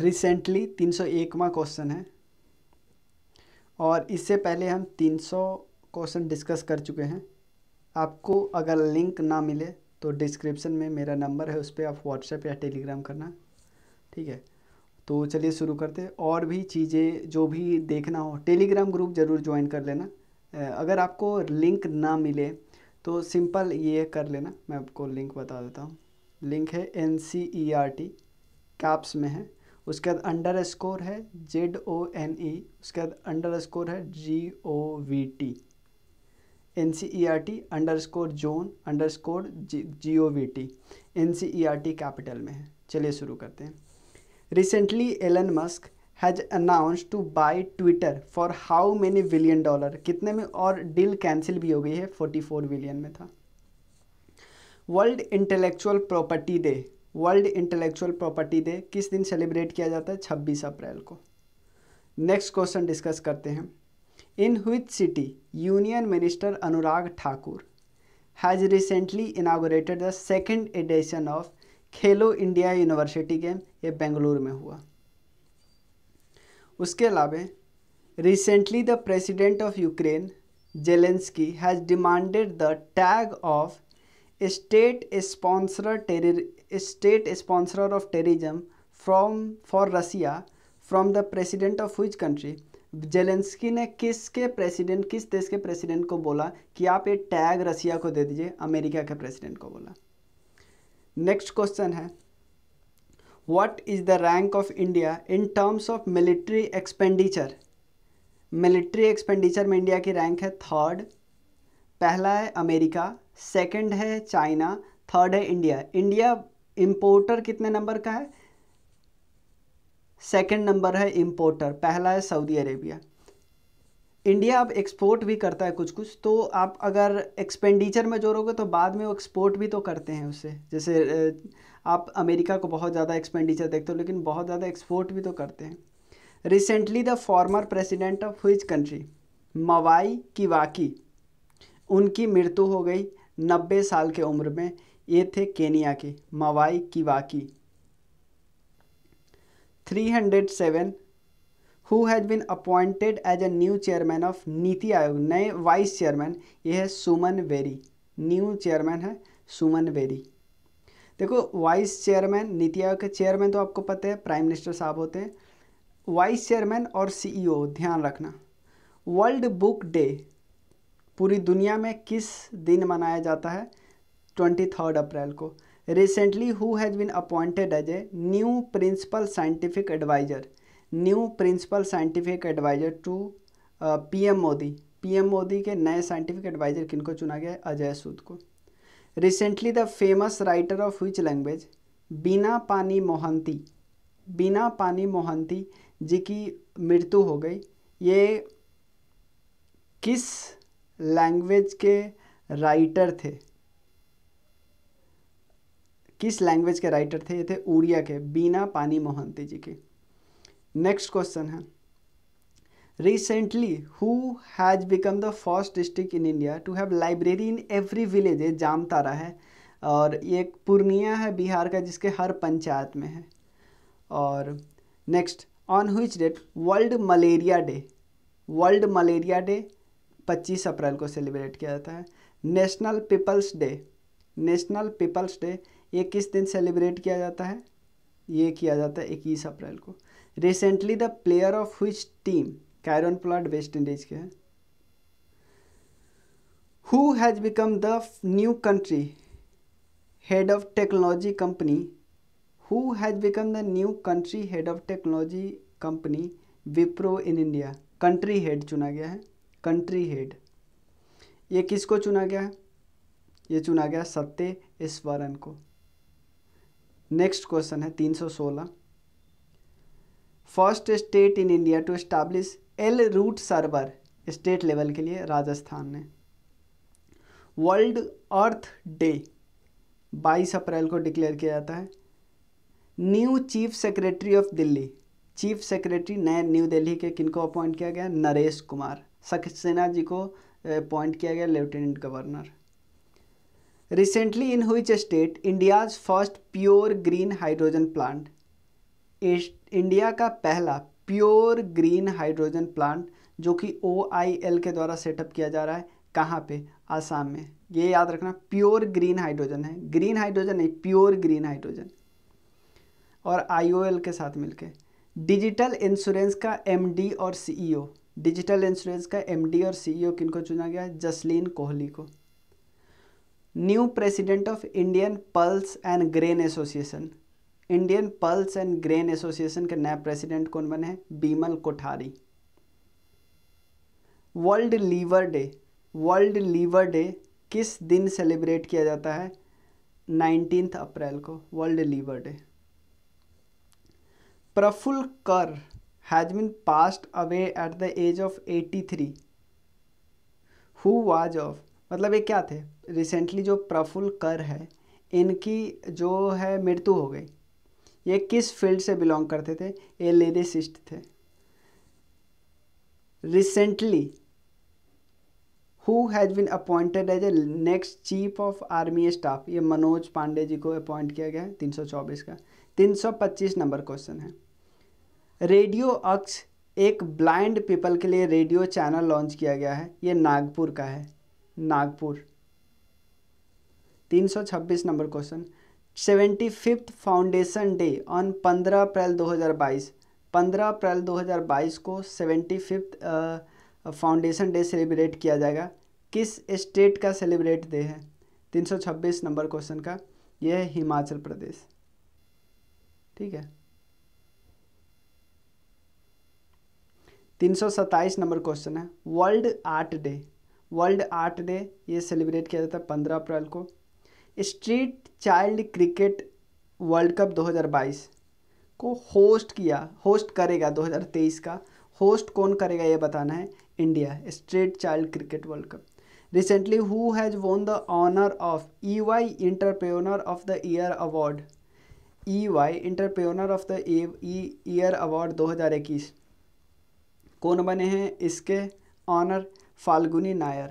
Recently 301वां question है और इससे पहले हम 300 क्वेश्चन डिस्कस कर चुके हैं आपको अगर लिंक ना मिले तो डिस्क्रिप्शन में मेरा नंबर है उस पर आप व्हाट्सएप या टेलीग्राम करना ठीक है तो चलिए शुरू करते और भी चीज़ें जो भी देखना हो टेलीग्राम ग्रुप ज़रूर ज्वाइन कर लेना अगर आपको लिंक ना मिले तो सिंपल ये कर लेना मैं आपको लिंक बता देता हूँ लिंक है N C E R T caps में है उसके बाद अंडर स्कोर है जेड ओ एन ई उसके बाद अंडर स्कोर है G O V T N C E R T underscore zone underscore G O V T N C E R T capital में है चलिए शुरू करते हैं recently Elon Musk has announce to buy Twitter for how many billion dollar कितने में और deal cancel भी हो गई है फोर्टी फोर बिलियन में था world intellectual property day world intellectual property day किस दिन सेलिब्रेट किया जाता है छब्बीस अप्रैल को नेक्स्ट क्वेश्चन डिस्कस करते हैं in which city union minister Anurag Thakur has recently inaugurated the second edition of Khelo India university game ये बेंगलुरु में हुआ उसके अलावा recently the president of Ukraine Zelensky has demanded the tag of state sponsor state sponsor of terrorism from for Russia from the president of which country Zelensky ने किसके president किस देश के प्रेसिडेंट को बोला कि आप ये टैग रसिया को दे दीजिए अमेरिका के प्रेसिडेंट को बोला नेक्स्ट क्वेश्चन है what is the rank of India in terms of military expenditure military expenditure में इंडिया की रैंक है थर्ड पहला है अमेरिका सेकंड है चाइना थर्ड है इंडिया इंडिया इम्पोर्टर कितने नंबर का है सेकंड नंबर है इम्पोर्टर पहला है सऊदी अरेबिया इंडिया अब एक्सपोर्ट भी करता है कुछ कुछ तो आप अगर एक्सपेंडिचर में जोड़ोगे तो बाद में वो एक्सपोर्ट भी तो करते हैं उससे जैसे आप अमेरिका को बहुत ज़्यादा एक्सपेंडिचर देखते हो लेकिन बहुत ज़्यादा एक्सपोर्ट भी तो करते हैं recently the former president of whose country Mwai वाकी उनकी मृत्यु हो गई नब्बे साल के उम्र में ये थे केनिया के मवाई किवाकी seven who has been appointed as a new chairman of NITI Aayog नए वाइस चेयरमैन ये है सुमन वेरी न्यू चेयरमैन है सुमन वेरी देखो वाइस चेयरमैन नीति आयोग के चेयरमैन तो आपको पता है प्राइम मिनिस्टर साहब होते हैं वाइस चेयरमैन और सीईओ e ध्यान रखना वर्ल्ड बुक डे पूरी दुनिया में किस दिन मनाया जाता है ट्वेंटी थर्ड अप्रैल को recently who has been appointed as a new principal scientific adviser new principal scientific adviser to PM Modi PM Modi के नए साइंटिफिक एडवाइज़र किनको चुना गया है अजय सूद को recently the famous writer of which language Bina Pani Mohanty बीना पानी मोहंती जी की मृत्यु हो गई ये किस लैंग्वेज के राइटर थे किस लैंग्वेज के राइटर थे ये थे उड़िया के बीना पानी मोहंती जी के नेक्स्ट क्वेश्चन है recently who has become the first district in India to have library in every village ये जामतारा है और ये एक पूर्णिया है बिहार का जिसके हर पंचायत में है और next on which date world malaria day world malaria day 25 अप्रैल को सेलिब्रेट किया जाता है national people's day national people's day ये किस दिन सेलिब्रेट किया जाता है ये किया जाता है इक्कीस अप्रैल को recently the player of which team Kieron Pollard West Indies के हैं who has become the new country head of technology company who has become the new country head of technology company Wipro in India country head चुना गया है country head ये किसको चुना गया है ये चुना गया सत्य ईश्वरन को नेक्स्ट क्वेश्चन है 316 first state in India to establish L root server state level के लिए राजस्थान ने वर्ल्ड अर्थ डे 22 अप्रैल को डिक्लेयर किया जाता है new chief secretary of Delhi chief secretary नए न्यू दिल्ली के किनको अपॉइंट किया गया नरेश कुमार सक्सेना जी को अपॉइंट किया गया lieutenant governor recently in which state India's first pure green hydrogen plant India का पहला प्योर ग्रीन हाइड्रोजन प्लांट जो कि ओ के द्वारा सेटअप किया जा रहा है कहाँ पे आसाम में ये याद रखना प्योर ग्रीन हाइड्रोजन है ग्रीन हाइड्रोजन नहीं प्योर ग्रीन हाइड्रोजन और आई के साथ मिलके डिजिटल इंश्योरेंस का एम और सी डिजिटल इंश्योरेंस का एम और सी e किनको चुना गया जसलीन कोहली को new president of Indian pulse and grain association Indian pulse and grain association के नया प्रेसिडेंट कौन बने हैं Bimal Kothari world liver day world liver day किस दिन सेलिब्रेट किया जाता है नाइनटीन अप्रैल को world liver day Praful Kar has been passed away at the age of eighty three who was of मतलब ये क्या थे रिसेंटली जो प्रफुल्ल कर है इनकी जो है मृत्यु हो गई ये किस फील्ड से बिलोंग करते थे ये लेडिसिस्ट थे recently who has been appointed as a next chief of army staff ये मनोज पांडे जी को अपॉइंट किया गया है तीन सौ चौबीस का तीन सौ पच्चीस नंबर क्वेश्चन है रेडियो अक्ष एक ब्लाइंड पीपल के लिए रेडियो चैनल लॉन्च किया गया है ये नागपुर का है Nagpur 326 number question seventy fifth foundation day on 15 अप्रैल 2022 15 अप्रैल 2022 को seventy fifth foundation day celebrate किया जाएगा किस स्टेट का सेलिब्रेट डे है 326 नंबर क्वेश्चन का यह है हिमाचल प्रदेश ठीक है 327 नंबर क्वेश्चन है world art day world art day ये सेलिब्रेट किया जाता है पंद्रह अप्रैल को street child cricket world cup 2022 को होस्ट किया होस्ट करेगा 2023 का होस्ट कौन करेगा ये बताना है India street child cricket world cup recently who has won the honour of E Y entrepreneur of the year award E Y entrepreneur of the year award 2021 कौन बने हैं इसके honour Falguni Nayar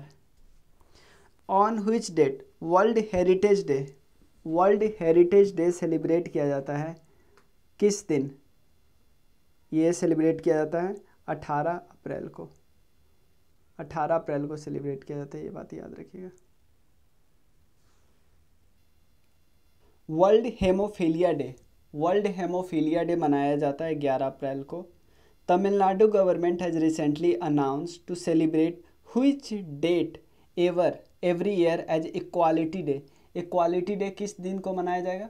on which date world heritage day world heritage day celebrate किया जाता है किस दिन ये सेलिब्रेट किया जाता है 18 अप्रैल को 18 अप्रैल को सेलिब्रेट किया जाता है ये बात याद रखिएगा world haemophilia day world haemophilia day मनाया जाता है 11 अप्रैल को Tamil Nadu government has recently announce to celebrate which date ever every year as equality day equality day किस दिन को मनाया जाएगा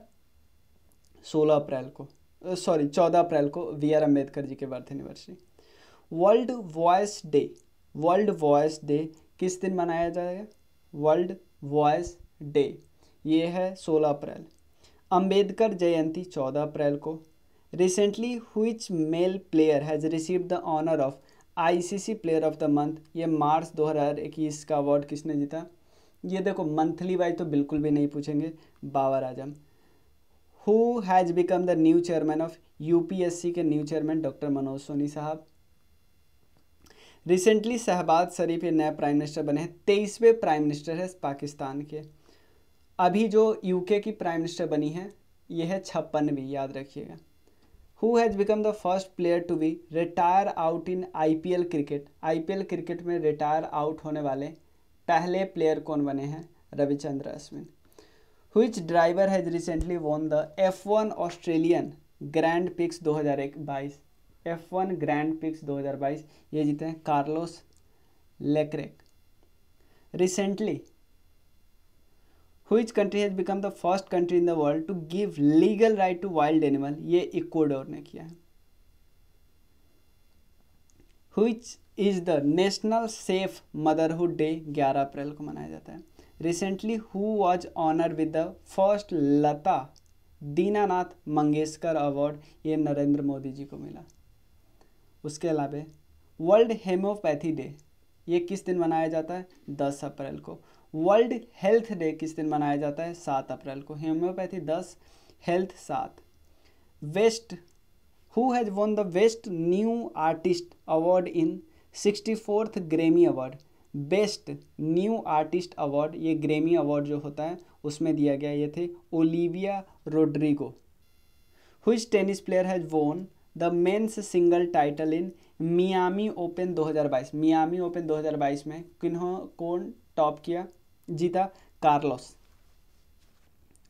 16 अप्रैल को सॉरी 14 अप्रैल को वी आर अम्बेडकर जी के birth anniversary world voice day world voice day किस दिन मनाया जाएगा वर्ल्ड वॉयस डे ये है 16 अप्रैल अंबेडकर जयंती 14 अप्रैल को recently which male player has receive the honour of ICC player of the month ये मार्च 2021 का अवार्ड किसने जीता ये देखो मंथली वाइज तो बिल्कुल भी नहीं पूछेंगे Babar Azam who has become the new chairman of UPSC के new chairman doctor Manoj Soni साहब रिसेंटली शहबाज शरीफ ये नए प्राइम मिनिस्टर बने हैं तेईसवें प्राइम मिनिस्टर है पाकिस्तान के अभी जो यूके की प्राइम मिनिस्टर बनी है यह है छप्पनवीं याद रखिएगा who has become the first player to be retire out in L cricket L cricket में रिटायर आउट होने वाले पहले प्लेयर कौन बने हैं Ravichandra Ashwin which driver has recently won the F one Australian grand prix दो हज़ार एक बाईस एफ वन ग्रैंड पिक्स दो हज़ार बाईस ये जीते हैं Carlos Leclerc recently which country has become the first country in the world to give legal right to wild animal ये इक्वाडोर ने किया है which is the national safe motherhood day ग्यारह अप्रैल को मनाया जाता है recently who was honour with the first Lata Dinanath Mangeshkar award ये नरेंद्र मोदी जी को मिला उसके अलावा वर्ल्ड हेमोपैथी डे ये किस दिन मनाया जाता है 10 अप्रैल को वर्ल्ड हेल्थ डे किस दिन मनाया जाता है सात अप्रैल को होम्योपैथी दस हेल्थ सात best who has won the best new artist award in sixty fourth Grammy award best new artist award ये ग्रेमी अवार्ड जो होता है उसमें दिया गया ये थे Olivia Rodrigo whose tennis player has won the men's single title in Miami open 2022 Miami open 2022 में किन्हों कौन टॉप किया जीता कार्लोस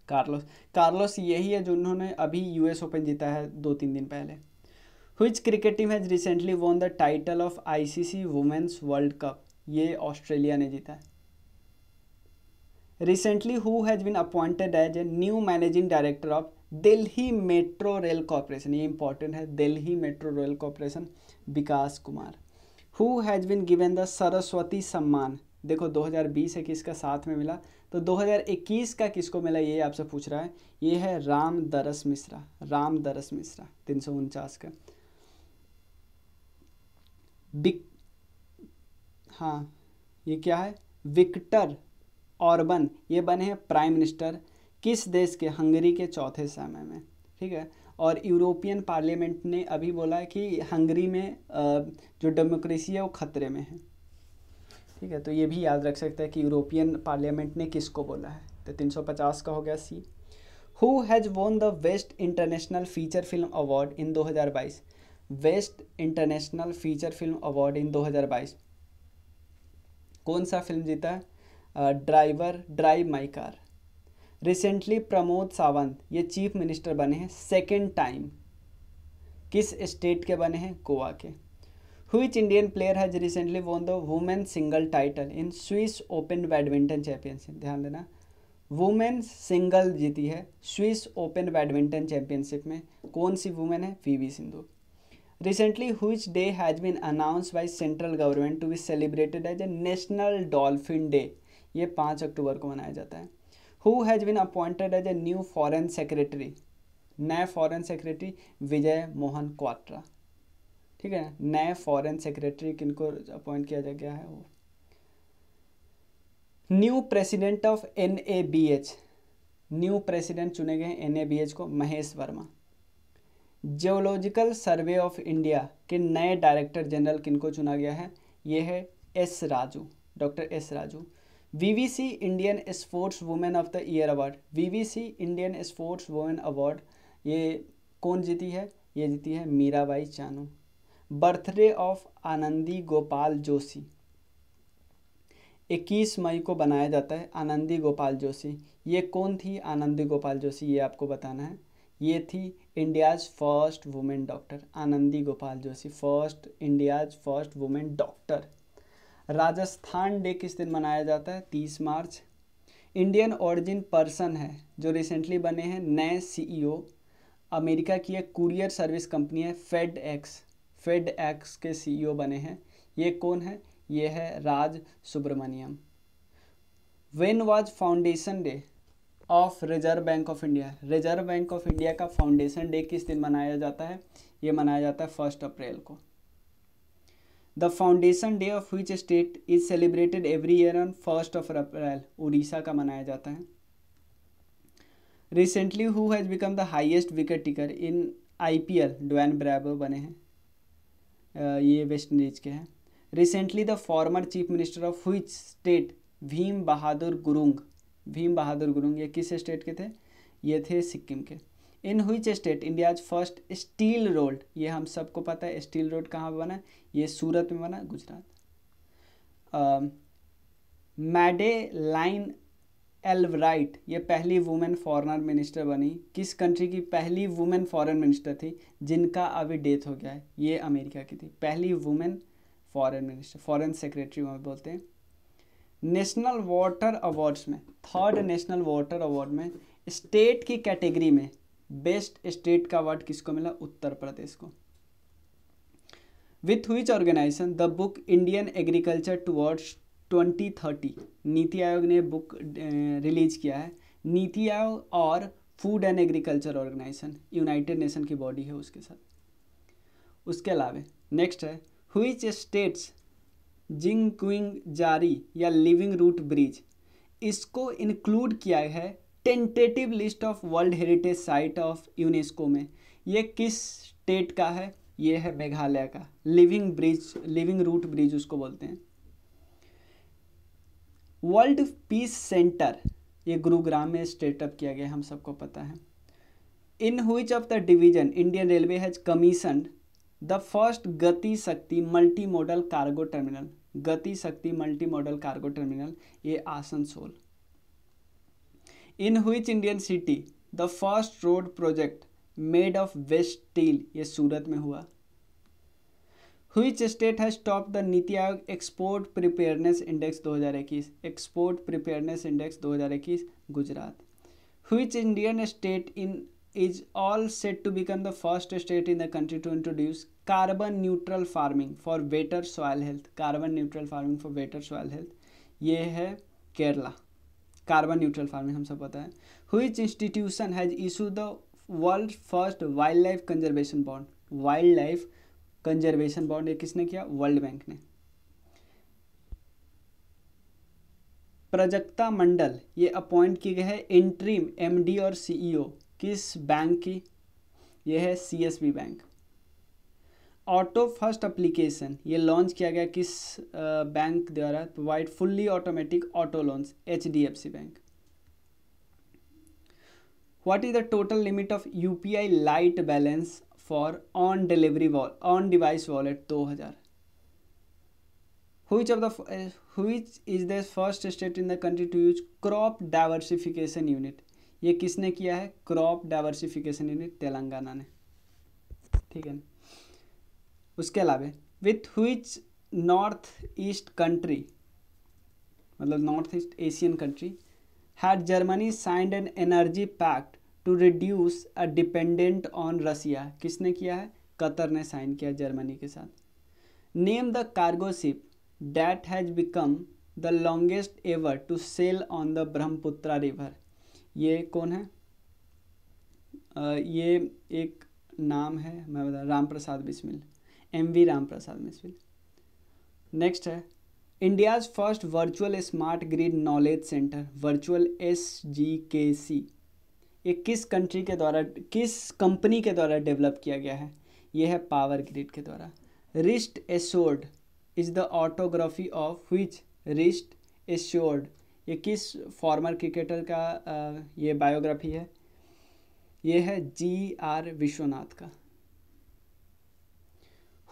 कार्लोस कार्लोस यही है जिन्होंने अभी यूएस ओपन जीता है दो तीन दिन पहले which cricket team has recently won the title of ICC women's world cup ये ऑस्ट्रेलिया ने जीता है recently who has been appointed as a new managing director of Delhi metro rail corporation ये इंपॉर्टेंट है Delhi metro rail corporation Vikas Kumar who has been given the Saraswati Samman देखो 2020 है किसका साथ में मिला तो 2021 का किसको मिला ये आपसे पूछ रहा है ये है राम दरस मिश्रा राम दरस मिश्रा तीन सौ उनचास का बिक हाँ ये क्या है विक्टर ऑर्बन ये बने हैं प्राइम मिनिस्टर किस देश के हंगरी के चौथे समय में ठीक है और यूरोपियन पार्लियामेंट ने अभी बोला है कि हंगरी में जो डेमोक्रेसी है वो खतरे में है ठीक है तो ये भी याद रख सकते हैं कि यूरोपियन पार्लियामेंट ने किसको बोला है तो 350 का हो गया सी who has won the best international feature film award in 2022 best international feature film award in 2022 कौन सा फिल्म जीता है driver drive my car recently Pramod Sawant ये चीफ मिनिस्टर बने हैं सेकेंड टाइम किस स्टेट के बने हैं गोवा के which Indian player has recently won the women single title in Swiss open badminton championship ध्यान देना वुमेन सिंगल जीती है स्विस ओपन बैडमिंटन चैंपियनशिप में कौन सी वुमेन है P V Sindhu recently which day has been announce by central government to be celebrated as a national dolphin day ये पाँच अक्टूबर को मनाया जाता है who has been appointed as a new foreign secretary नए फॉरन सेक्रेटरी विजय मोहन क्वाट्रा ठीक है नए फॉरेन सेक्रेटरी किनको अपॉइंट किया जा गया है वो new president of N A B H new president चुने गए एन ए बी एच को Mahesh Verma geological survey of India के नए डायरेक्टर जनरल किनको चुना गया है ये है S Raju doctor S Raju BBC Indian sports women of the year award BBC Indian sports women award ये कौन जीती है ये जीती है मीराबाई चानू बर्थडे ऑफ आनंदी गोपाल जोशी 21 मई को बनाया जाता है आनंदी गोपाल जोशी ये कौन थी आनंदी गोपाल जोशी ये आपको बताना है ये थी India's first women doctor Anandi Gopal Joshi first India's first women doctor Rajasthan day किस दिन मनाया जाता है 30 मार्च इंडियन ओरिजिन पर्सन है जो रिसेंटली बने हैं नए सीईओ अमेरिका की एक कुरियर सर्विस कंपनी है फेड एक्स फेड एक्स के सीईओ e बने हैं ये कौन है ये है Raj Subramaniam when was foundation day of Reserve bank of India Reserve bank of India का फाउंडेशन डे किस दिन मनाया जाता है ये मनाया जाता है फर्स्ट अप्रैल को the foundation day of which state is celebrated every year on first of April Orissa का मनाया जाता है recently who has become the highest wicket taker in I P L Dwayne Bravo बने हैं ये वेस्ट इंडीज़ के हैं recently the former chief minister of which state Bhim Bahadur Gurung Bhim Bahadur Gurung ये किस स्टेट के थे ये थे सिक्किम के in which state India's first steel road ये हम सबको पता है स्टील रोड कहाँ पर बना ये सूरत में बना गुजरात मैडे लाइन राइट ये पहली वुमेन फॉरनर मिनिस्टर बनी किस कंट्री की पहली वुमेन फॉरेन मिनिस्टर थी जिनका अभी डेथ हो गया है ये अमेरिका की थी पहली women foreign minister foreign secretary वहाँ बोलते हैं नेशनल वाटर अवार्ड्स में थर्ड नेशनल वाटर अवार्ड में स्टेट की कैटेगरी में बेस्ट स्टेट का अवार्ड किसको मिला उत्तर प्रदेश को with which organisation the book Indian agriculture towards 2030 NITI Aayog ने बुक रिलीज किया है नीति आयोग और food and agriculture organisation United Nation की बॉडी है उसके साथ उसके अलावा नेक्स्ट है हुई स्टेट्स जिंग क्विंग जारी या लिविंग रूट ब्रिज इसको इंक्लूड किया है tentative list of world heritage site of UNESCO में ये किस स्टेट का है ये है मेघालय का living bridge living root bridge उसको बोलते हैं वर्ल्ड पीस सेंटर ये गुरुग्राम में स्टेटअप किया गया हम सबको पता है in which of the division Indian railway has commission the first Gati Shakti multi modal cargo terminal Gati Shakti multi modal cargo terminal ये Asansol in which Indian city the first road project made of waste steel ये सूरत में हुआ हुई state has top the NITI Aayog export preparedness index 2021 export preparedness index 2021 Gujarat which Indian state in is all set to become the first state in the country to introduce carbon neutral farming for better soil health carbon neutral farming for better soil health ये है Kerala carbon neutral farming हम सब पता है which institution has issue the world first wild life conservation bond wild life conservation bond ये किसने किया world bank ने प्रजक्ता मंडल ये अपॉइंट की गई है इंट्रीम एमडी और सीईओ e किस बैंक की ये है CSB bank auto first application ये लॉन्च किया गया किस बैंक द्वारा provide fully automatic auto loans H D F C bank what is the total limit of UPI lite balance for on delivery wall on device wallet दो हज़ार which of the is the first state in the country to use crop crop unit unit ये किसने किया है crop diversification unit Telangana ने ठीक है उसके अलावा with which north east country मतलब north east Asian country had Germany signed an energy pact to reduce a dependent on Russia किसने किया है कतर ने साइन किया जर्मनी के साथ name the cargo ship that has become the longest ever to sail on the Brahmaputra river ये कौन है ये एक नाम है मैं बता Ram Prasad Bismil M V Ram Prasad Bismil next है India's first virtual smart grid knowledge centre virtual S G K C ये किस कंट्री के द्वारा किस कंपनी के द्वारा डेवलप किया गया है ये है पावर ग्रिड के द्वारा wrist assured is the autography of which wrist assured ये किस फॉर्मर क्रिकेटर का ये बायोग्राफी है ये है जी आर विश्वनाथ का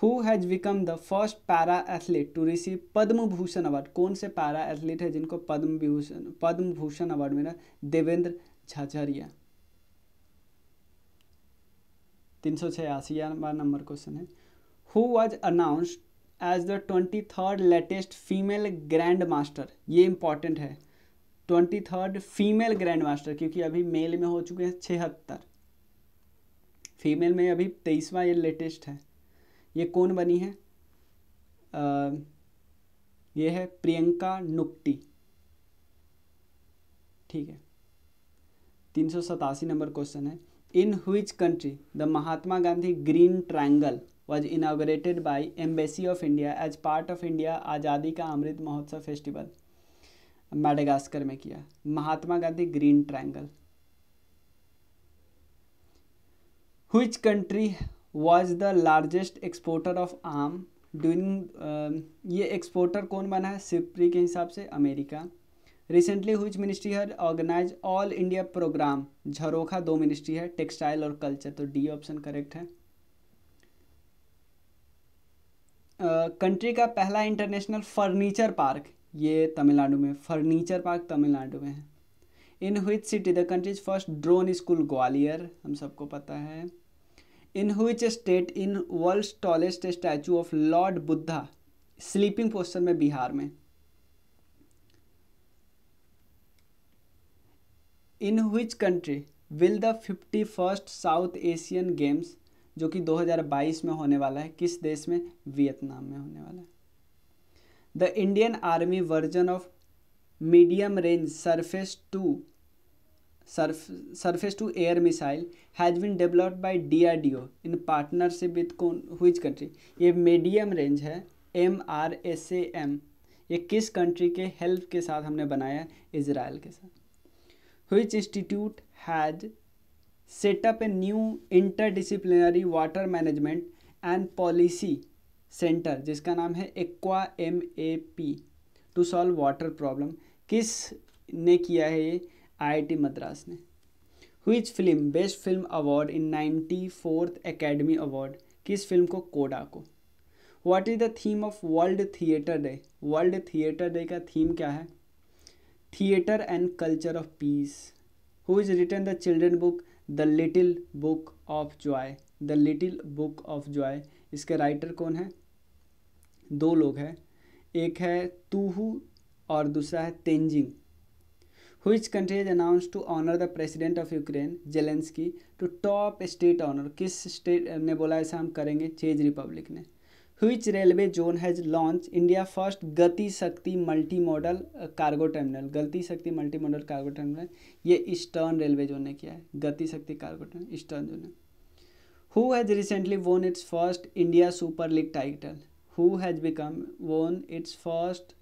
who has become the first para athlete to receive Padma Bhushan award कौन से पैरा एथलीट है जिनको पद्म भूषण पद्म भूषण अवार्ड मिला देवेंद्र झाझरिया तीन सौ छियासी नंबर क्वेश्चन है who was announced as the twenty third latest female grand master ये इंपॉर्टेंट है twenty third female grand master क्योंकि अभी मेल में हो चुके हैं छिहत्तर फीमेल में अभी तेईसवा ये लेटेस्ट है ये कौन बनी है आ, ये है प्रियंका नुक्टी ठीक है तीन सौ सतासी नंबर क्वेश्चन है in which country the Mahatma Gandhi green triangle was inaugurated by embassy of India as part of India Azadi ka Amrit Mahotsav festival Madagascar में किया Mahatma Gandhi green triangle which country was the largest exporter of aam during ये एक्सपोर्टर कौन बना है SIPRI के हिसाब से अमेरिका रिसेंटली हुई मिनिस्ट्री है organise all India programme Jharokha दो मिनिस्ट्री है टेक्सटाइल और कल्चर तो डी ऑप्शन करेक्ट है कंट्री uh, का पहला इंटरनेशनल फर्नीचर पार्क ये तमिलनाडु में फर्नीचर पार्क तमिलनाडु में है in which city the country's first drone school Gwalior हम सबको पता है in which state in world tallest statue of lord Buddha sleeping posture में बिहार में in which country will the fifty first south Asian games जो कि 2022 में होने वाला है किस देश में वियतनाम में होने वाला है the Indian army version of medium range surface to surface to air missile has been developed by DRDO in partnership with कौन हुई कंट्री ये मीडियम रेंज है M R S A M ये किस country के help के साथ हमने बनाया है इसराइल के साथ which institute has set up a new interdisciplinary water management and policy center जिसका नाम है aqua M A P to solve water problem किस ने किया है ये आई आई टी मद्रास ने which film best film award in ninety fourth academy award किस फिल्म को कोडा को what is the theme of world theatre day world theatre day का थीम क्या है theatre and culture of peace who is written the children book the little book of joy the little book of joy इसके writer कौन है दो लोग हैं एक है तूहू और दूसरा है Tenzing which country is announce to honour the president of Ukraine Zelensky to top state honour किस स्टेट ने बोला ऐसा हम करेंगे चेज रिपब्लिक ने which railway zone has launch India first Gati Shakti multi modal cargo terminal Gati Shakti multi modal cargo terminal ये eastern railway zone ने किया है Gati Shakti cargo terminal eastern zone है who has recently won its first India super league title who has become won its first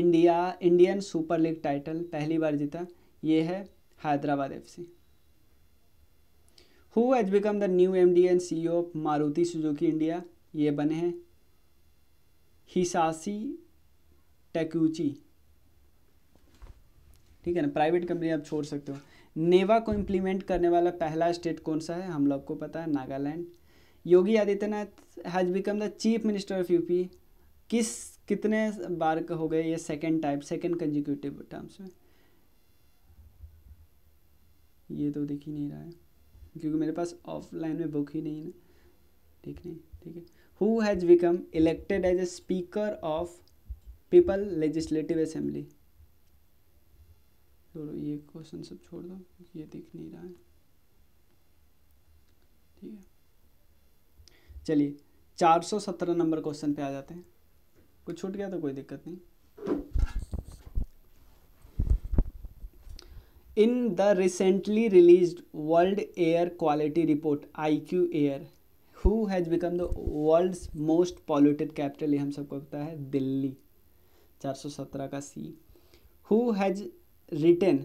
India Indian super league title पहली बार जीता ये है Hyderabad C who has become the new M D and O of Maruti Suzuki India ये बने हैं हिसासी टैक्यूची ठीक है ना प्राइवेट कंपनी आप छोड़ सकते हो नेवा को इम्प्लीमेंट करने वाला पहला स्टेट कौन सा है हम लोग को पता है Nagaland Yogi Adityanath has become the chief minister of UP किस कितने बार हो गए ये second time second consecutive terms में ये तो दिख ही नहीं रहा है क्योंकि मेरे पास ऑफलाइन में बुक ही नहीं है ठीक नहीं ठीक है who has become elected as a speaker of people legislative assembly छोड़ो ये क्वेश्चन सब छोड़ दो ये दिख नहीं रहा है ठीक है चलिए 417 नंबर क्वेश्चन पे आ जाते हैं कुछ छूट गया तो कोई दिक्कत नहीं in the recently release world air quality report I Q air who has become the world's most polluted capital ये हम सबको पता है दिल्ली 417 का C who has written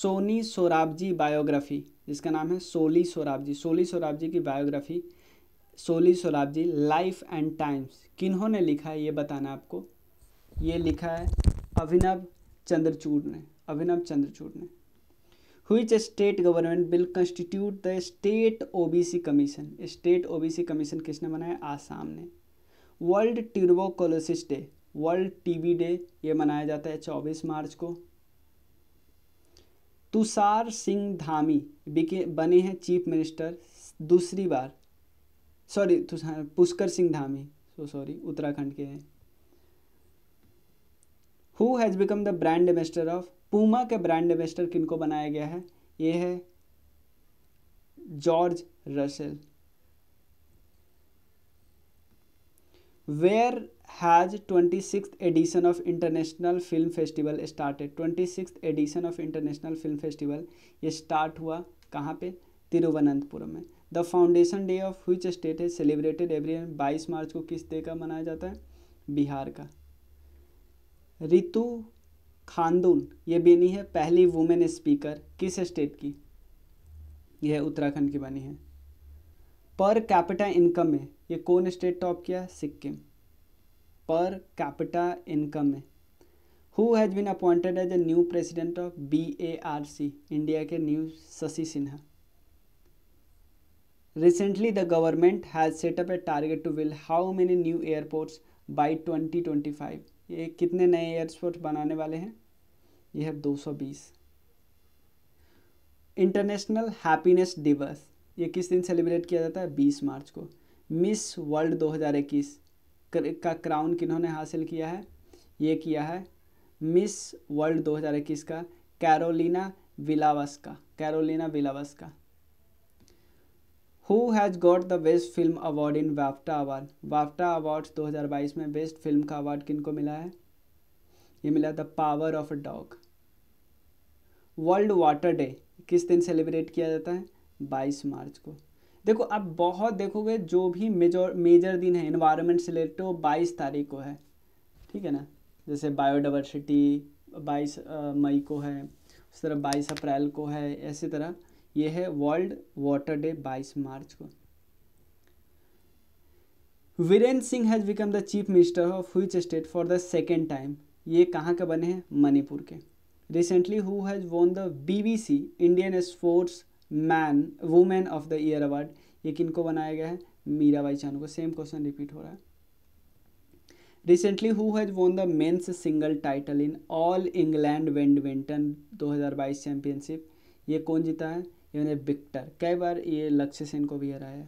Soli Sorabjee biography जिसका नाम है सोली सोराबजी सोली सोराबजी की biography Soli Sorabjee life and times किन्होंने लिखा है ये बताना आपको ये लिखा है अभिनव चंद्रचूड़ ने अभिनव चंद्रचूड़ ने which state government will constitute the state OBC commission state OBC commission किसने बनाया आसाम ने world tuberculosis day world TB day ये मनाया जाता है 24 मार्च को तुषार सिंह धामी बिके बने हैं चीफ मिनिस्टर दूसरी बार sorry Pushkar Singh Dhami so sorry Uttarakhand के हैं who has become the brand ambassador of Puma के ब्रांड एम्बेसडर किनको बनाया गया है ये है George Russell where has twenty six edition of international film festival started twenty six edition of international film festival ये स्टार्ट हुआ कहाँ पे तिरुवनंतपुरम में the foundation day of which state है सेलिब्रेटेड एवरी ईयर बाईस मार्च को किस डे का मनाया जाता है बिहार का ऋतु खानदून ये बनी है पहली वुमेन स्पीकर किस स्टेट की यह उत्तराखंड की बनी है पर कैपिटा इनकम में ये कौन स्टेट टॉप किया सिक्किम पर कैपिटा इनकम में who has been appointed as a new president of B A R C India के new Shashi Sinha recently the government has set up a target to विल how many new airports by twenty twenty five ये कितने नए airport बनाने वाले हैं यह है 220 इंटरनेशनल हैप्पीनेस दिवस ये किस दिन सेलिब्रेट किया जाता है 20 मार्च को मिस वर्ल्ड 2021 का क्राउन किन्होंने हासिल किया है ये किया है मिस वर्ल्ड 2021 का कैरोलिना विलावस का कैरोलिना विलावस का who has got the best film award in BAFTA award BAFTA हजार 2022 में बेस्ट फिल्म का अवार्ड किन को मिला है ये मिला the power of a dog world water day किस दिन सेलिब्रेट किया जाता है 22 मार्च को देखो आप बहुत देखोगे जो भी मेजर मेजर दिन है इन्वायरमेंट से रिलेटेड वो बाईस तारीख को है ठीक है ना जैसे बायोडाइवर्सिटी बाईस मई को है उस तरह बाईस अप्रैल को है ऐसी तरह ये है वर्ल्ड वाटर डे 22 मार्च को Virendra Singh has become the chief minister of which state for the second time ये कहाँ के बने हैं मणिपुर के recently who has won the BBC Indian sports man women of the year award ये किनको बनाया गया है मीराबाई चानू को सेम क्वेश्चन रिपीट हो रहा है recently who has won the men's single title in all England दो हजार बाईस चैंपियनशिप ये कौन जीता है इवन ए विक्टर कई बार ये लक्ष्य सेन को भी हराया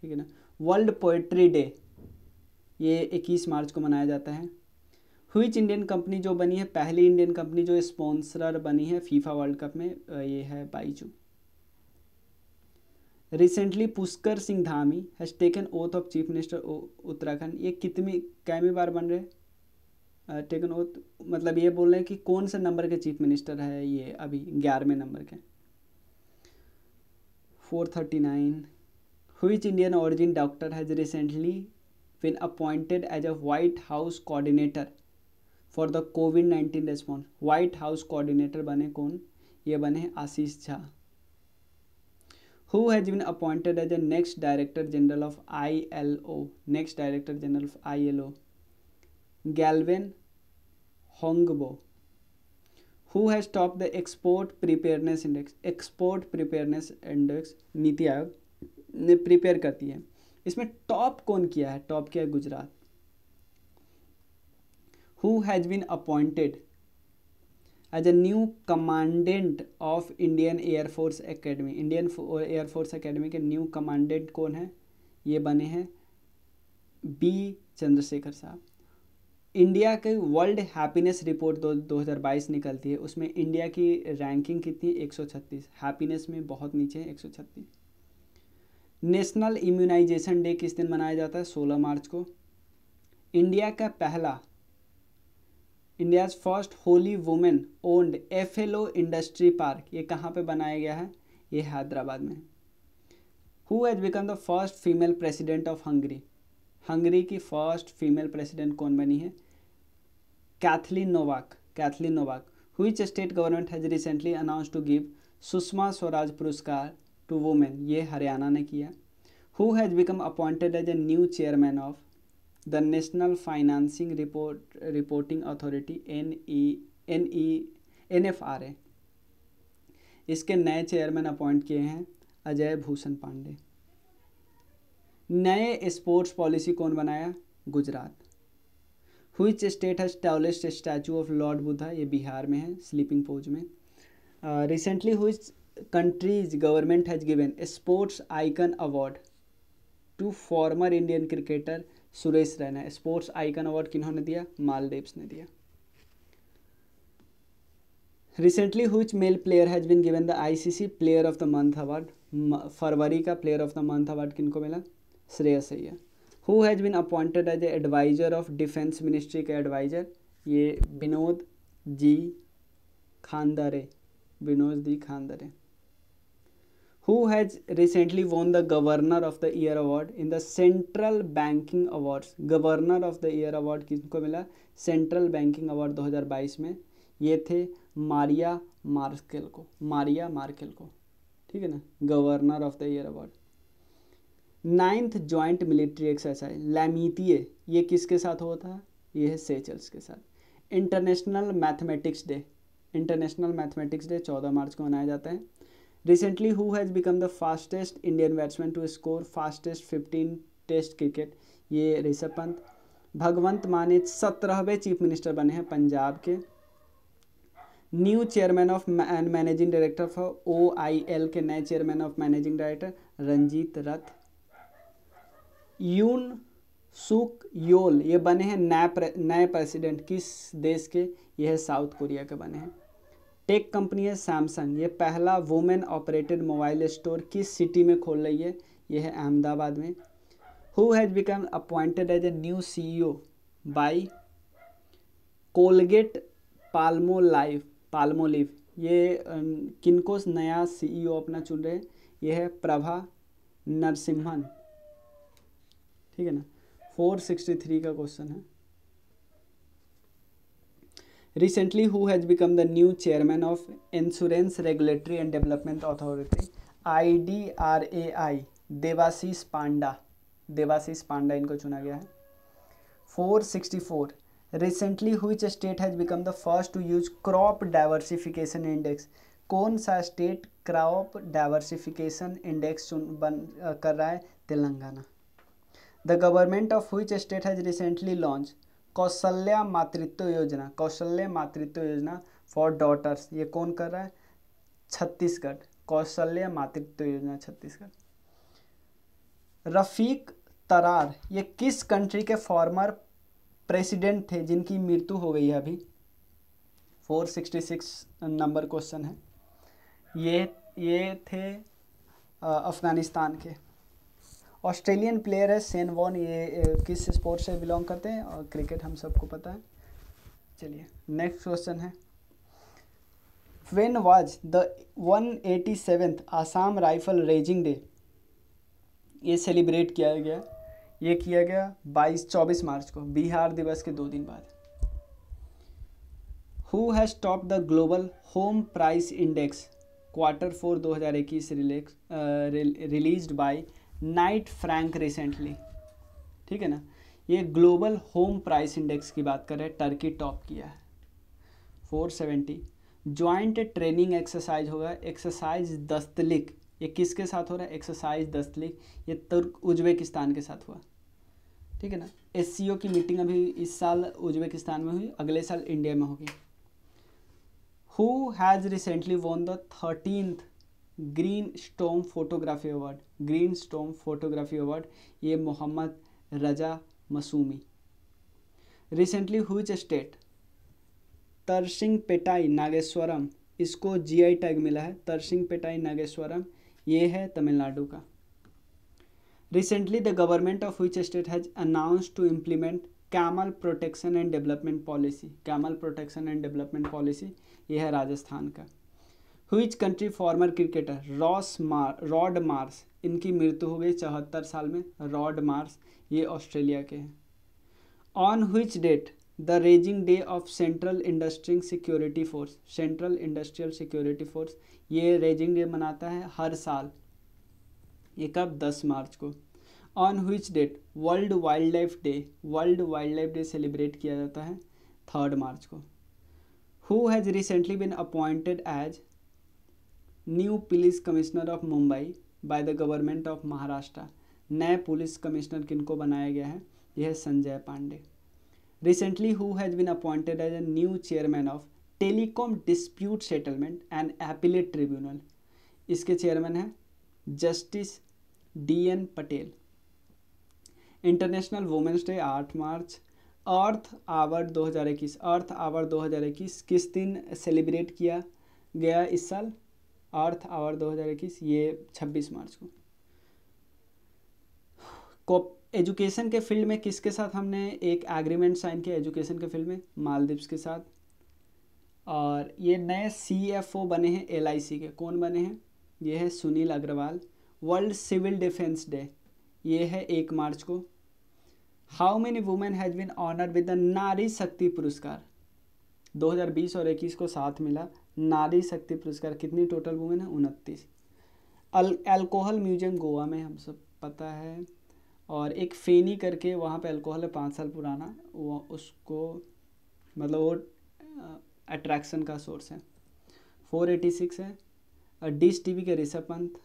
ठीक है ना वर्ल्ड पोइट्री डे ये 21 मार्च को मनाया जाता है हुईच इंडियन कंपनी जो बनी है पहली इंडियन कंपनी जो स्पॉन्सर बनी है फीफा वर्ल्ड कप में ये है Byju recently Pushkar Singh Dhami has taken oath of chief minister Uttarakhand ये कितनी कैमी बार बन रहे टेकन ओथ मतलब ये बोल रहे हैं कि कौन से नंबर के चीफ मिनिस्टर है ये अभी ग्यारहवें नंबर के 439 which indian origin doctor has recently been appointed as a white house coordinator for the COVID nineteen response white house coordinator बने कौन ये बने Ashish Jha who has been appointed as a next director general of I L O next director general of I L O गैलवेन Houngbo who has top the export preparedness index export preparedness index NITI Aayog ने prepare करती है इसमें top कौन किया है top किया है Gujarat who has been appointed as a new commandant of Indian air force academy Indian air force academy के न्यू कमांडेंट कौन है ये बने हैं बी चंद्रशेखर साहब इंडिया के वर्ल्ड हैप्पीनेस रिपोर्ट दो हज़ार बाईस निकलती है उसमें इंडिया की रैंकिंग कितनी एक सौ छत्तीस हैप्पीनेस में बहुत नीचे है छत्तीस नेशनल इम्यूनाइजेशन डे किस दिन मनाया जाता है सोलह मार्च को इंडिया का पहला India's first wholly women owned F industry park ये कहाँ पे बनाया गया है ये हैदराबाद में who has become the first female president of Hungary Hungary की फर्स्ट फीमेल प्रेसिडेंट कौन बनी है Katalin Novak Katalin Novak which state government has recently announce to give Sushma Swaraj Puraskar to women ये हरियाणा ने किया who has become appointed as a new chairman of the national financing report reporting authority N E N E N F R A इसके नए chairman appoint किए हैं अजय भूषण पांडे नए sports policy कौन बनाया Gujarat which state has tallest statue of lord Buddha ये बिहार में है स्लीपिंग पोज में recently which country's government has given sports icon award to former Indian cricketer Suresh Raina sports icon award किन्होंने दिया मालदीव्स ने दिया recently which male player has been given the ICC player of the month award फरवरी का player of the month award किनको मिला Shreyas Iyer who has been appointed as adviser of defence ministry के adviser ये Vinod G Khandare Vinod G Khandare who has recently won the governor of the year award in the central banking awards governor of the year award किसको मिला central banking award 2022 में ये थे Maria Merkel को Maria Merkel को ठीक है ना governor of the year award ninth joint military exercise Lamitiye ये किसके साथ होता है ये है सेचल्स के साथ international mathematics day international mathematics day चौदह मार्च को मनाया जाता है recently who has become the fastest Indian batsman to score fastest fifteen test cricket ये ऋषभ पंत भगवंत माने सत्रहवें चीफ मिनिस्टर बने हैं पंजाब के new chairman of and managing director for O I L के नए chairman of managing director Ranjit Rath Yoon सुक योल ये बने हैं नए नए प्रेसिडेंट किस देश के ये है साउथ कोरिया के बने हैं टेक कंपनी है सैमसंग ये पहला वुमेन ऑपरेटेड मोबाइल स्टोर किस सिटी में खोल रही है ये है अहमदाबाद में who has become appointed as a new C E O by Colgate Palmolive live ये किनको नया सी ओ e अपना चुन रहे हैं यह है प्रभा नरसिम्हन ठीक है ना 463 का क्वेश्चन है recently the new chairman of insurance regulatory and development insurance I D R A I Debashish Panda Debashish Panda इनको चुना गया है 464 recently which state has become the first to use crop diversification index कौन सा स्टेट क्रॉप डाइवर्सिफिकेशन इंडेक्स बन कर रहा है Telangana the government of which state has recently launch Kaushalya Matritva Yojana कौशल्य मातृत्व योजना फॉर डॉटर्स ये कौन कर रहा है छत्तीसगढ़ कौशल्य मातृत्व योजना छत्तीसगढ़ रफीक तरार ये किस कंट्री के फॉर्मर प्रेसिडेंट थे जिनकी मृत्यु हो गई है अभी 466 नंबर क्वेश्चन है ये ये थे अफ़गानिस्तान के ऑस्ट्रेलियन प्लेयर है सेन वॉन ये किस स्पोर्ट से बिलोंग करते हैं और क्रिकेट हम सबको पता है चलिए नेक्स्ट क्वेश्चन है when was the one eighty seventh Assam rifle raising day ये सेलिब्रेट किया गया ये किया गया बाईस चौबीस मार्च को बिहार दिवस के दो दिन बाद who has top the global home price index quarter four दो हजार relax release by Knight Frank recently ठीक है ना ये ग्लोबल होम प्राइस इंडेक्स की बात करें टर्की टॉप किया है 470 जॉइंट ट्रेनिंग एक्सरसाइज होगा एक्सरसाइज दस्तलिक ये किसके साथ हो रहा है एक्सरसाइज दस्तलिक ये तुर्क उज्बेकिस्तान के साथ हुआ ठीक है ना एस की मीटिंग अभी इस साल उज्बेकिस्तान में हुई अगले साल इंडिया में होगी who has recently won the thirteenth green storm photography award green storm photography award ये Mohammad Reza Masoumi recently whose state Narasinghapettai Nagaswaram इसको जीआई टैग मिला है तरसिंग पेटाई नागेश्वरम ये है तमिलनाडु का recently the government of which state has announce to implement camel protection and development policy camel protection and development policy ये है राजस्थान का which country former cricketer Ross Mar Rod Marsh इनकी मृत्यु हो गई चौहत्तर साल में रॉड मार्स ये ऑस्ट्रेलिया के हैं on which date the raising day of central industrial security force central industrial security force ये रेजिंग डे मनाता है हर साल ये कब दस मार्च को on which date world wildlife day world wildlife day celebrate किया जाता है थर्ड मार्च को who has recently been appointed as new police commissioner of Mumbai by the government of Maharashtra नए पुलिस कमिश्नर किनको बनाया गया है यह है Sanjay Pandey recently who has been appointed as a new chairman of telecom dispute settlement and appellate tribunal इसके chairman हैं justice D N Patel international women's day आठ मार्च अर्थ आवर 2021 अर्थ आवर 2021 किस दिन सेलिब्रेट किया गया इस साल अर्थ आवर 2021 ये 26 मार्च को एजुकेशन के फील्ड में किसके साथ हमने एक एग्रीमेंट साइन किया एजुकेशन के फील्ड में मालदीव्स के साथ और ये नए सीएफओ बने हैं एलआईसी के कौन बने हैं ये है Sunil Agarwal world civil defence day ये है एक मार्च को how many women has been honour with the Nari Shakti पुरस्कार 2020 और 21 को साथ मिला नारी शक्ति पुरस्कार कितनी टोटल वुमेन है उनतीस अल एल्कोहल म्यूजियम गोवा में हम सब पता है और एक फेनी करके वहाँ पे अल्कोहल है पाँच साल पुराना वो उसको मतलब वो अट्रैक्शन का सोर्स है फोर एटी सिक्स है और टी वी के Rishabh Pant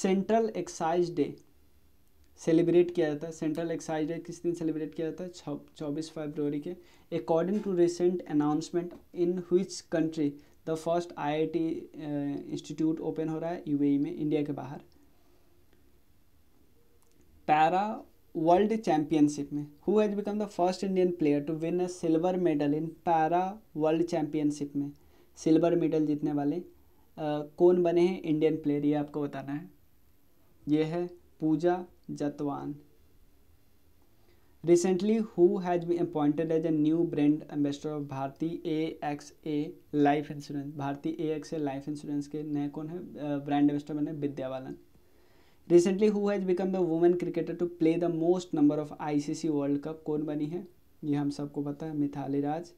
central excise day celebrate किया जाता है सेंट्रल एक्साइज डे किस दिन सेलिब्रेट किया जाता है चौबीस फरवरी के according to recent announcement in which country the first IIT institute open हो रहा है यूएई e में इंडिया के बाहर पैरा वर्ल्ड चैम्पियनशिप में who has become the first Indian player to win a silver medal in para world championship में silver medal जीतने वाले आ, uh, कौन बने हैं इंडियन प्लेयर ये आपको बताना है ये है पूजा Jatwan. Recently, who A been appointed as a new brand ambassador of Bharti AXA Life Insurance? Bharti AXA Life Insurance के नए कौन है ब्रांड एम्बेसडर बने Vidya Balan recently who has become the women cricketer to play the most number of ICC world cup कौन बनी है ये हम सबको पता है Mithali Raj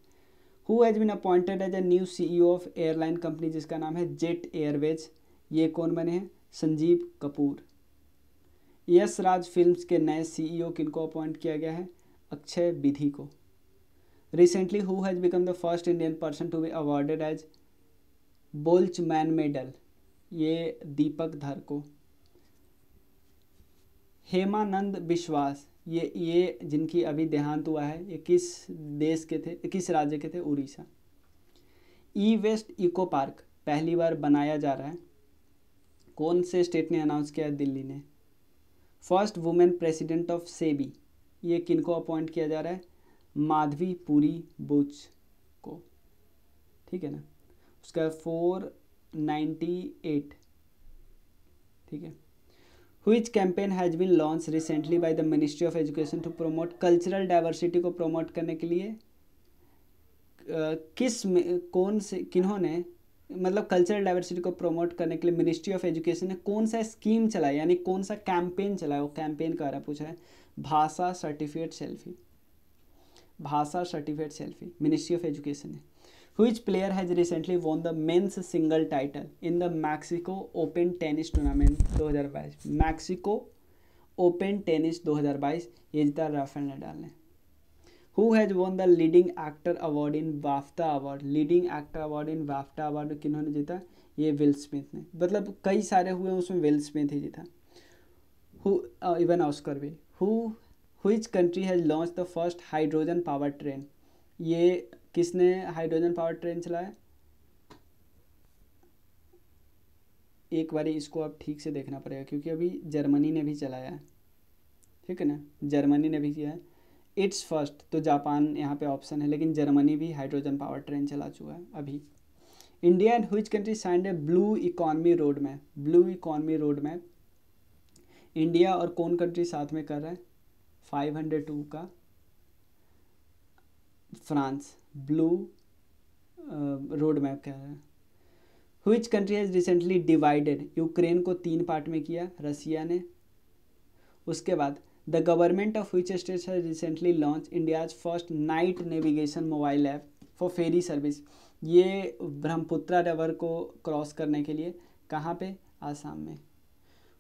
who has been appointed as a new CEO of airline company जिसका नाम है जेट एयरवेज ये कौन बने हैं संजीव कपूर यश राज फिल्म्स के नए सीईओ e किनको अपॉइंट किया गया है अक्षय विधि को recently who has become the first Indian person to be awarded as Boltzmann medal ये दीपक धर को हेमानंद विश्वास ये ये जिनकी अभी देहांत हुआ है ये किस देश के थे किस राज्य के थे Orissa e waste eco park पहली बार बनाया जा रहा है कौन से स्टेट ने अनाउंस किया दिल्ली ने first women president of SEBI ये किनको अपॉइंट किया जा रहा है माधवी पूरी बुच को ठीक है ना उसका फोर नाइन्टी एट ठीक है which campaign has been launch recently by the ministry of education to promote cultural diversity को प्रमोट करने के लिए किस में कौन से किन्होंने मतलब कल्चरल डाइवर्सिटी को प्रमोट करने के लिए मिनिस्ट्री ऑफ एजुकेशन ने कौन सा स्कीम चलाया यानी कौन सा कैंपेन चलाया वो कैंपेन का बारे पूछा है Bhasha certificate selfie Bhasha certificate selfie ministry of education ने which player has recently won the men's single title in the Mexico open tennis tournament बाईस मैक्सिको ओपन टेनिस बाईस ये जीता राफेल नडाल ने who has won the leading actor award in BAFTA award leading actor award in BAFTA award किन्होंने जीता ये will Smith ने मतलब कई सारे हुए उसमें विल स्मिथ ही जीता हु इवन ऑस्कर भी who which country has launch the first hydrogen power train ये किसने हाइड्रोजन पावर ट्रेन चलाया एक बारी इसको आप ठीक से देखना पड़ेगा क्योंकि अभी जर्मनी ने भी चलाया है ठीक है ना जर्मनी ने भी किया है इट्स फर्स्ट तो जापान यहाँ पे ऑप्शन है लेकिन जर्मनी भी हाइड्रोजन पावर ट्रेन चला चुका है अभी India and which country signed a blue economy road map blue economy road map India और कौन कंट्री साथ में कर रहे हैं फाइव हंड्रेड टू का फ्रांस ब्लू रोड मैप कह रहे हैं which country has recently divided Ukraine को तीन पार्ट में किया रसिया ने उसके बाद the government of which state है recently launch India's first night navigation mobile app for ferry service ये ब्रह्मपुत्रा रिवर को क्रॉस करने के लिए कहाँ पे आसाम में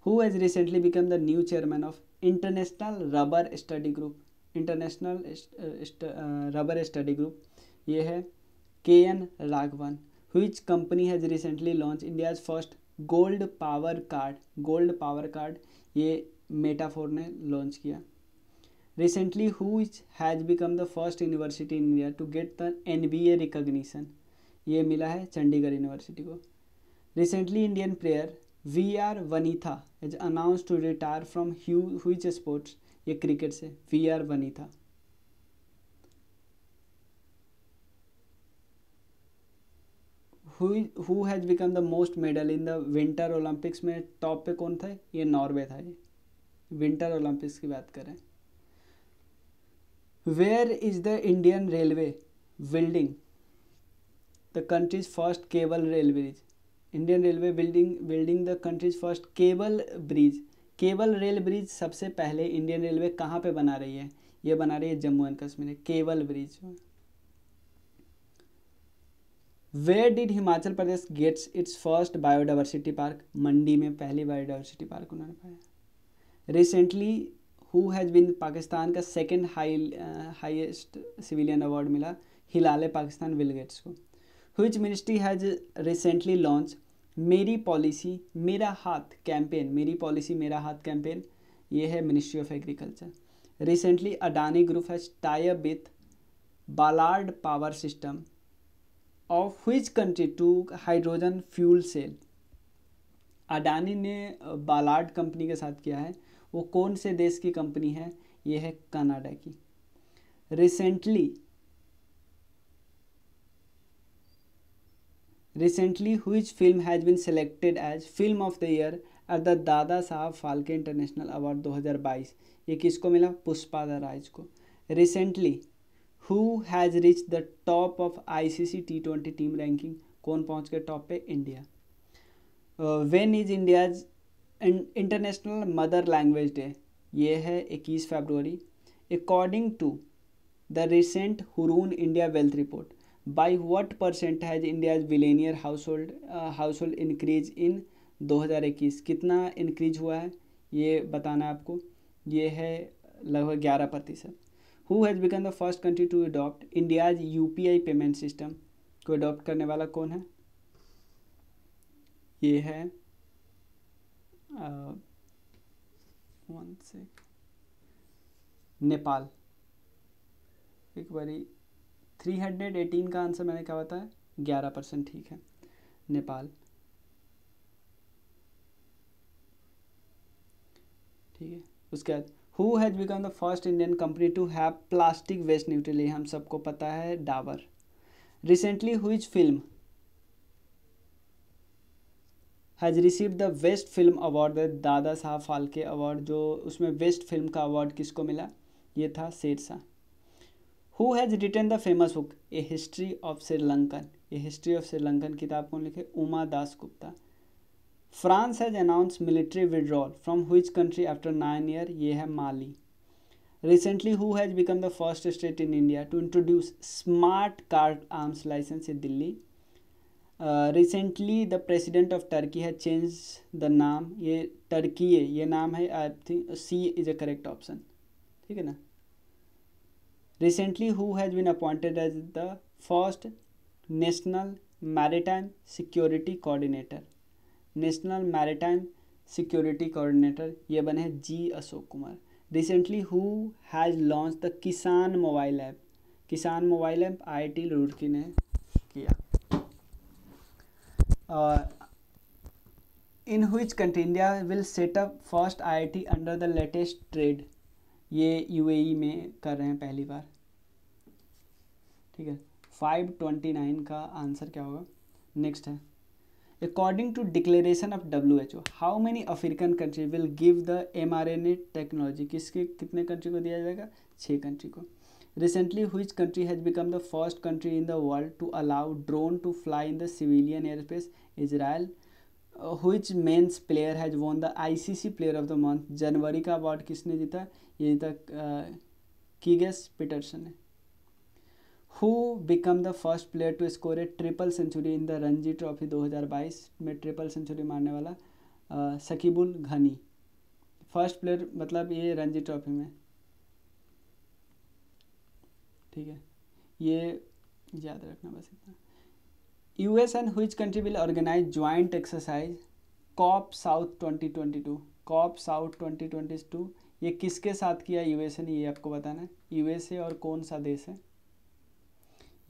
who has recently become the new chairman of international rubber study group international rubber study group ये है K N Raghavan which company has recently launch India's first gold power card gold power card ये मेटाफोर ने लॉन्च किया recently who has become the first university in India to get the N B A recognition ये मिला है Chandigarh university को recently Indian player V R वनीथा is announce to retire from which sports ये क्रिकेट से V R Vanitha who has become the most medal in the winter Olympics में top पे कौन था ये नॉर्वे था ये विंटर ओलंपिक्स की बात करें where is the Indian railway building the country's first cable railway bridge Indian railway building building the country's first cable bridge cable rail bridge सबसे पहले इंडियन रेलवे कहाँ पे बना रही है ये बना रही है Jammu and Kashmir cable bridge where did Himachal Pradesh gets its first biodiversity park Mandi में पहली बायोडाइवर्सिटी पार्क उन्होंने पाया recently who has been Pakistan का second high highest civilian award मिला हिलाले पाकिस्तान विलगेट्स को whose ministry has recently launch Meri policy Mera Haath campaign मेरी पॉलिसी मेरा हाथ कैंपेन ये है ministry of agriculture recently Adani group has tie with Ballard power system of which country to hydrogen fuel cell Adani ने Ballard company के साथ किया है वो कौन से देश की कंपनी है ये है कनाडा की recently recently which film has been selected as film of the year at the Dadasaheb Phalke international award 2022 ये किसको मिला पुष्पा द राज को recently who has reach the top of ICC T twenty team ranking कौन पहुंच गए top पे India when is India's international mother language day ये है इक्कीस फरवरी according to the recent Hurun India wealth report by what percent has India's billionaire household household increase in 2021 कितना increase हुआ है ये बताना है आपको ये है लगभग ग्यारह प्रतिशत who has become the first country to adopt India's U P I payment system को अडॉप्ट करने वाला कौन है ये है वन सेक नेपाल एक बारी एटीन का आंसर मैंने क्या बताया ग्यारह परसेंट ठीक है नेपाल ठीक है उसके बाद who has become the first Indian company to have plastic waste neutrally हम सबको पता है Dabur recently which film has receive the best film award Dadasaheb Phalke award जो उसमें बेस्ट फिल्म का अवार्ड किसको मिला ये था Shershaah who has written the famous book a history of Sri Lankan a history of Sri Lankan किताब कौन लिखे Uma Dasgupta France has announce military withdrawal from which country after nine year ये है Mali recently who has become the first state in India to introduce smart card arms licence in Delhi recently the president of Turkey है change the नाम ये Turkey है ये नाम है I think C is a correct option ठीक है ना recently who has been appointed as the first national maritime security coordinator national maritime security coordinator ये बने हैं G Ashok Kumar recently who has launch the Kisan mobile app Kisan mobile app I T Roorkee ने किया uh, in which country India will set up first IIT under the latest trade ये U A e में कर रहे हैं पहली बार ठीक है फाइव ट्वेंटी नाइन का आंसर क्या होगा नेक्स्ट है according to declaration of W H O how many African country will give the M R N A technology किसके कितने कंट्री को दिया जाएगा छः कंट्री को recently which country has become the first country in the world to allow drone to fly in the civilian air space Israel which men's player has won the I C C player of the month जनवरी का award किसने जीता ये जीता Keegan Petersen ने who become the first player to score a triple century in the Ranji trophy दो हजार बाईस में ट्रिपल सेंचुरी मारने वाला सकीबुल घनी फर्स्ट प्लेयर मतलब ये रणजी ट्रॉफी में ठीक है ये याद रखना बस इतना U S and which country will organise joint exercise Cope South twenty twenty two Cope South twenty twenty two ये किसके साथ किया यू ए ने ये आपको बताना है यूएसए और कौन सा देश है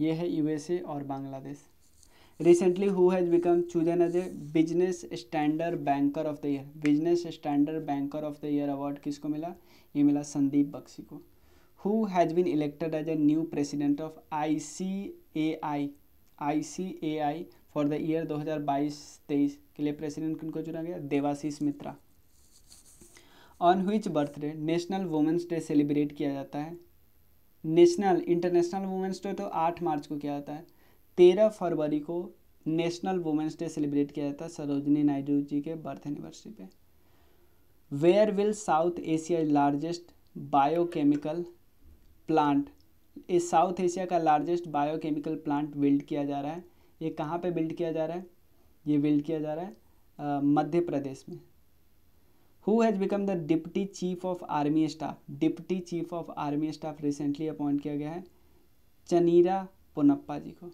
ये है यूएसए और Bangladesh recently who has become chosen as a Business Standard banker of the year Business Standard banker of the year award किसको मिला ये मिला संदीप बख्शी को who has been elected as a new president of ICAI ICAI for the year 2022-23 के लिए president किन को चुना गया Debashish Mitra on which birthday national women's day celebrate किया जाता है नेशनल इंटरनेशनल वुमेंस डे तो आठ मार्च को किया जाता है तेरह फरवरी को नेशनल वुमेंस डे सेलिब्रेट किया जाता है सरोजनी नायडू जी के बर्थ एनिवर्सरी पे where will South Asia largest biochemical plant इस साउथ एशिया का लार्जेस्ट बायोकेमिकल प्लांट बिल्ड किया जा रहा है ये कहाँ पे बिल्ड किया जा रहा है ये बिल्ड किया जा रहा है मध्य प्रदेश में who has become the deputy chief of army staff deputy chief of army staff recently appoint किया गया है चनीरा पुनप्पा जी को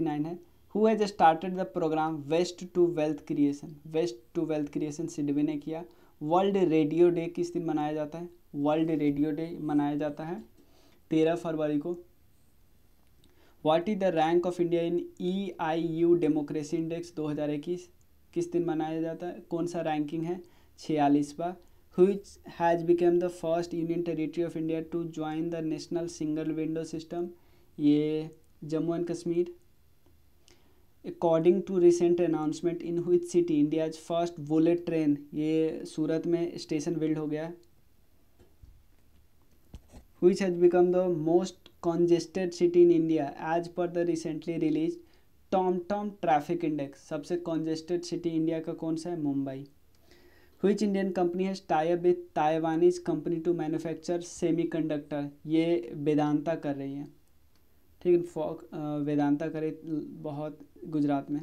नाइन है who has started the programme waste to wealth creation waste to wealth creation SIDBI ने किया world radio day किस दिन मनाया जाता है वर्ल्ड रेडियो डे मनाया जाता है तेरह फरवरी को what is the rank of India in E I U democracy index 2021 किस दिन मनाया जाता है कौन सा रैंकिंग है छियालीसवा which has become the first union territory of India to join the national single window system ये Jammu and Kashmir according to recent announcement in which city India first bullet train ये सूरत में स्टेशन बिल्ड हो गया which has become the most congested city in India as per the recently release TomTom traffic index सबसे congested city India का कौन सा है Mumbai which Indian company है tie up with Taiwanese company to manufacture conductor ये वेदांता कर रही है ठीक है वेदांता करे बहुत गुजरात में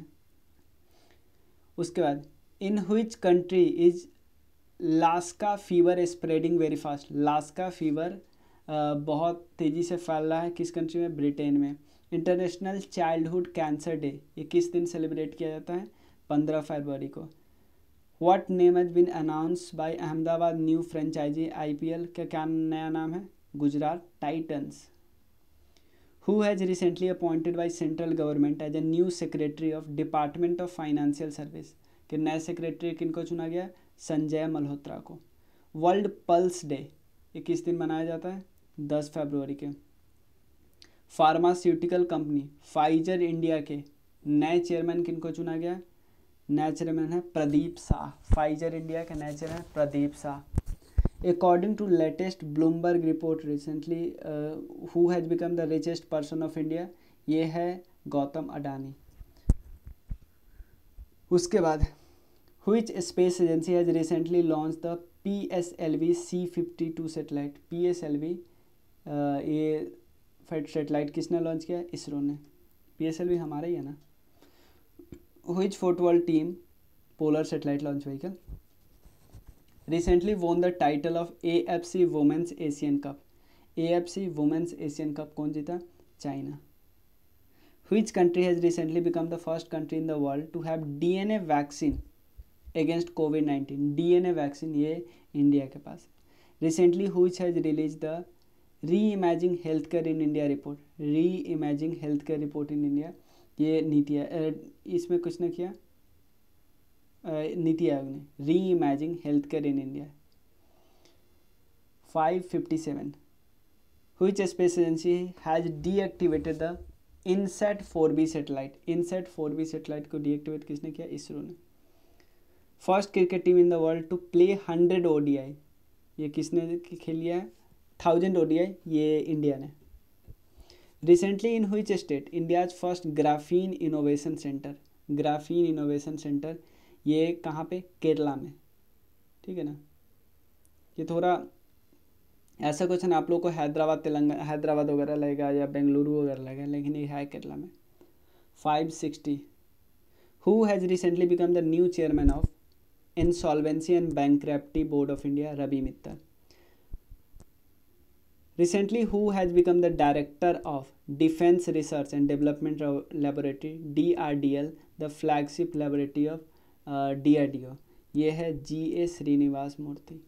उसके बाद in which country is Lassa fever spreading very fast Lassa fever बहुत तेज़ी से फैल रहा है किस कंट्री में ब्रिटेन में इंटरनेशनल चाइल्डहुड कैंसर डे ये किस दिन सेलिब्रेट किया जाता है पंद्रह फरवरी को what name has been announce by Ahmedabad new franchise IPL का क्या नया नाम है Gujarat Titans who has recently appointed by central government as a new secretary of department of financial service के नए सेक्रेटरी किनको चुना गया संजय मल्होत्रा को वर्ल्ड पल्स डे ये किस दिन मनाया जाता है दस फरवरी के फार्मास्यूटिकल कंपनी फाइजर इंडिया के नए चेयरमैन किनको चुना गया नए चेयरमैन है प्रदीप शाह फाइजर इंडिया के नए chairman Pradeep Shah According to latest Bloomberg report recently, uh, who has become the richest person of India? ये है गौतम अडानी उसके बाद which space agency has recently launched the PSLV C52 satellite? PSLV uh, ये फेट satellite किसने launch किया इसरो ने P S L V हमारा ही है ना which football team polar satellite launch vehicle recently won the title of A F C women's Asian cup A F C women's Asian cup कौन जीता China which country has recently become the first country in the world to have D N A vaccine against COVID nineteen D N A vaccine ये India के पास recently which has release the re imaging health care in India report re imaging health care report in India ये नीति है इसमें कुछ ना किया नीति आयोग ने re imaging health care in India five fifty seven which space agency has deactivated the INSAT four B satellite INSAT four B satellite को deactivate किसने किया इसरो ने first cricket team in the world to play hundred ODI ये किसने खेल लिया है thousand ODI ये इंडिया ने recently in which state India's first graphene innovation centre graphene innovation centre ये कहाँ पे केरला में ठीक है ना ये थोड़ा ऐसा क्वेश्चन आप लोग को हैदराबाद तेलंगाना हैदराबाद वगैरह लगेगा या बेंगलुरु वगैरह लगेगा लेकिन ये है केरला में five sixty who has recently become the new chairman of insolvency and bank board of India Ravi Mittal recently who has become the director of development research and development laboratory drdl the flagship laboratory of D R D O ये है G A Srinivasa Murthy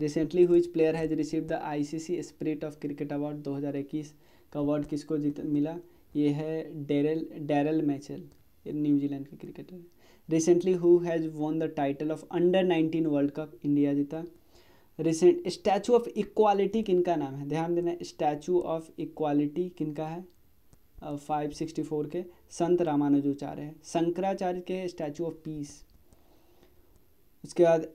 recently which player has receive the ICC spirit of cricket award 2021 का award किसको जीत मिला ये है Daryl Darrell मैचल New Zealand के cricketer recently who has won the title of under 19 world cup India जीता रिसेंट स्टैचू ऑफ इक्वालिटी किनका नाम है ध्यान देना स्टैचू ऑफ इक्वालिटी किनका है फाइव सिक्सटी फोर के संत रामानुजाचार्य है शंकराचार्य के स्टैचू ऑफ पीस उसके बाद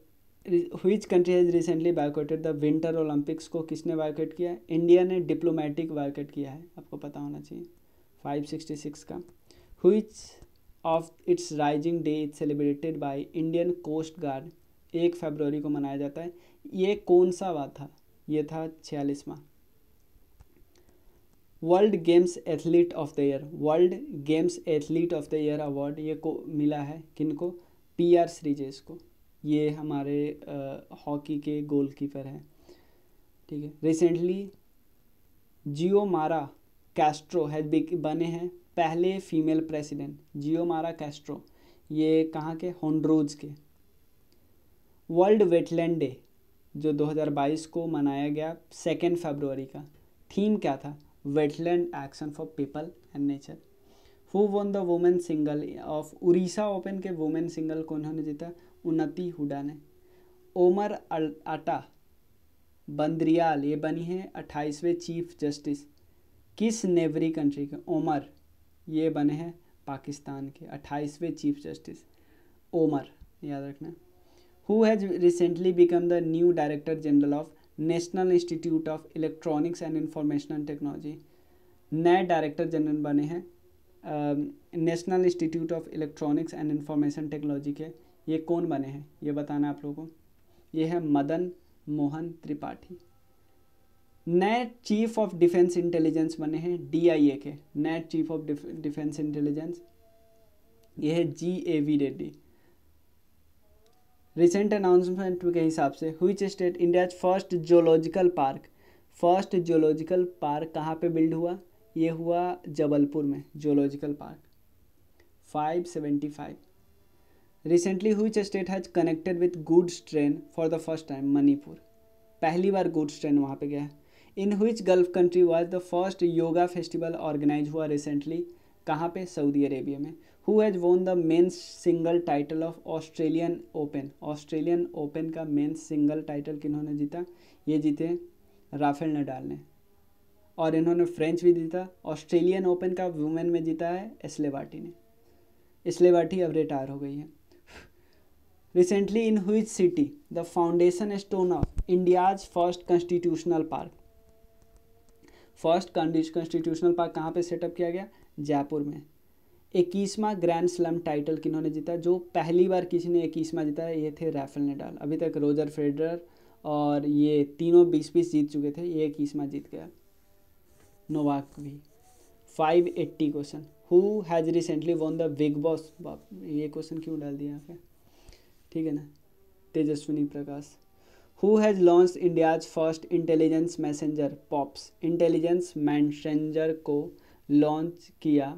which country has recently boycotted the winter Olympics को किसने बाइकआउट किया है इंडिया ने डिप्लोमेटिक बाइकआउट किया है आपको पता होना चाहिए 566 का which of its raising day is celebrated by Indian coast guard एक फरवरी को मनाया जाता है ये कौन सा वार था ये था छियालीसवा world games athlete of the year world games athlete of the year award ये को मिला है किनको पी आर श्रीजेश को ये हमारे हॉकी के गोलकीपर हैं ठीक है रिसेंटली जियो मारा कैस्ट्रो है बने हैं पहले फीमेल प्रेसिडेंट जियो मारा कैस्ट्रो ये कहाँ के होंड्रोज के वर्ल्ड वेटलैंड डे जो 2022 को मनाया गया सेकेंड फरवरी का थीम क्या था wetland action for people and nature who won the women single of Orissa open के वुमेन सिंगल को उन्होंने जीता उन्नति हुडा ने ओमर आटा बंद्रियाल ये बनी है अट्ठाईसवें चीफ जस्टिस किस नेवरी कंट्री के ओमर ये बने हैं पाकिस्तान के अट्ठाईसवें चीफ जस्टिस ओमर याद रखना who has recently become the new director general of national institute of electronics and information technology नए डायरेक्टर जनरल बने हैं national institute of electronics and information technology के ये कौन बने हैं ये बताना आप लोगों को ये है मदन मोहन त्रिपाठी नए चीफ ऑफ डिफेंस इंटेलिजेंस बने हैं डीआईए के नए चीफ ऑफ डिफेंस इंटेलिजेंस ये है G A V Reddy recent announcement के हिसाब से which state India's first zoological park first zoological park कहाँ पे बिल्ड हुआ ये हुआ जबलपुर में zoological park five seventy five recently which state has connected with goods train for the first time Manipur पहली बार गुड्स ट्रेन वहाँ पे गया in which Gulf country was the first yoga festival organise हुआ रिसेंटली कहाँ पे सऊदी अरेबिया में who has won the men's single title of Australian open Australian open का मेन्स सिंगल टाइटल किन्होंने जीता ये जीते राफेल नडाल ने और इन्होंने फ्रेंच भी जीता ऑस्ट्रेलियन ओपन का वुमेन में जीता है एस्लेबाटी ने एस्लेबाटी अब रिटायर हो गई है recently in which city the foundation stone of India's first constitutional park first constitutional park कहाँ पे सेटअप किया गया जयपुर में इक्कीसवां ग्रैंड स्लम टाइटल किन्होंने जीता जो पहली बार किसी ने इक्कीसवां जीता ये थे राफेल नेडाल अभी तक रोजर फेडरर और ये तीनों बीस बीस जीत चुके थे ये इक्कीसवां जीत गया नोवाक भी five eighty question who has recently won the Bigg Boss बाप ये क्वेश्चन क्यों डाल दिया यहाँ पे ठीक है ना Tejasswi Prakash who has launch India's first intelligence messenger pops intelligence messenger को लॉन्च किया